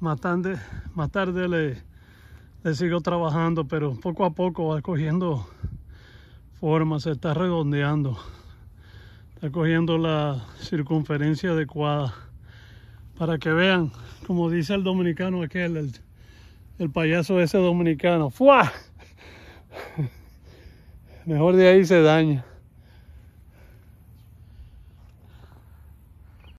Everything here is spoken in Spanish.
más tarde, le, sigo trabajando, pero poco a poco va cogiendo forma, se está redondeando, está cogiendo la circunferencia adecuada para que vean, como dice el dominicano aquel, el, el payaso ese dominicano, ¡fua! Mejor de ahí se daña.